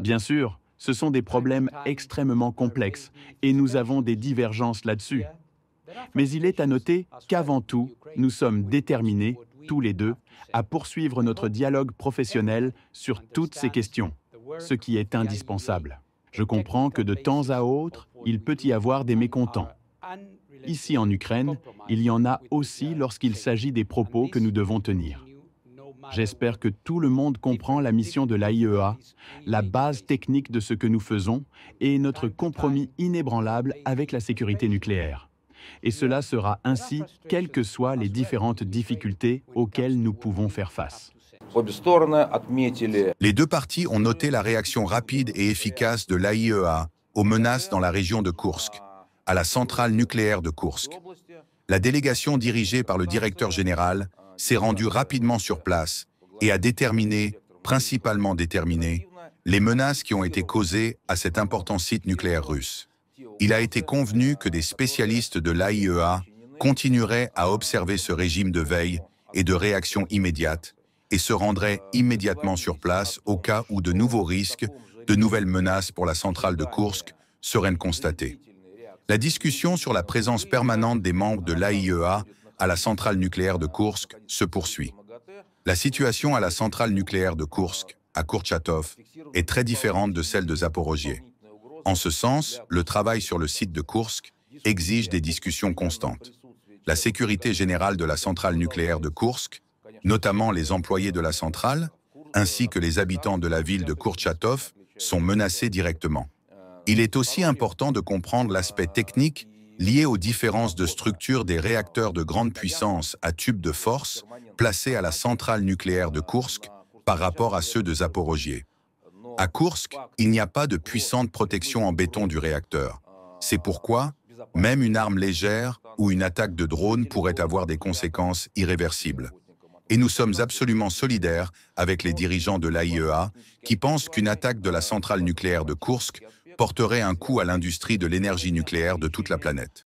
Bien sûr, ce sont des problèmes extrêmement complexes et nous avons des divergences là-dessus. Mais il est à noter qu'avant tout, nous sommes déterminés, tous les deux, à poursuivre notre dialogue professionnel sur toutes ces questions, ce qui est indispensable. Je comprends que de temps à autre, il peut y avoir des mécontents. Ici en Ukraine, il y en a aussi lorsqu'il s'agit des propos que nous devons tenir. J'espère que tout le monde comprend la mission de l'AIEA, la base technique de ce que nous faisons et notre compromis inébranlable avec la sécurité nucléaire. Et cela sera ainsi, quelles que soient les différentes difficultés auxquelles nous pouvons faire face. Les deux parties ont noté la réaction rapide et efficace de l'AIEA aux menaces dans la région de Kursk, à la centrale nucléaire de Kursk. La délégation dirigée par le directeur général s'est rendu rapidement sur place et a déterminé, principalement déterminé, les menaces qui ont été causées à cet important site nucléaire russe. Il a été convenu que des spécialistes de l'AIEA continueraient à observer ce régime de veille et de réaction immédiate et se rendraient immédiatement sur place au cas où de nouveaux risques, de nouvelles menaces pour la centrale de Kursk seraient constatées. La discussion sur la présence permanente des membres de l'AIEA à la centrale nucléaire de Kursk se poursuit. La situation à la centrale nucléaire de Kursk, à Kurchatov, est très différente de celle de Zaporogier. En ce sens, le travail sur le site de Kursk exige des discussions constantes. La sécurité générale de la centrale nucléaire de Kursk, notamment les employés de la centrale, ainsi que les habitants de la ville de Kurchatov, sont menacés directement. Il est aussi important de comprendre l'aspect technique liée aux différences de structure des réacteurs de grande puissance à tubes de force placés à la centrale nucléaire de Kursk par rapport à ceux de Zaporogier. À Kursk, il n'y a pas de puissante protection en béton du réacteur. C'est pourquoi même une arme légère ou une attaque de drone pourrait avoir des conséquences irréversibles. Et nous sommes absolument solidaires avec les dirigeants de l'AIEA qui pensent qu'une attaque de la centrale nucléaire de Kursk porterait un coup à l'industrie de l'énergie nucléaire de toute la planète.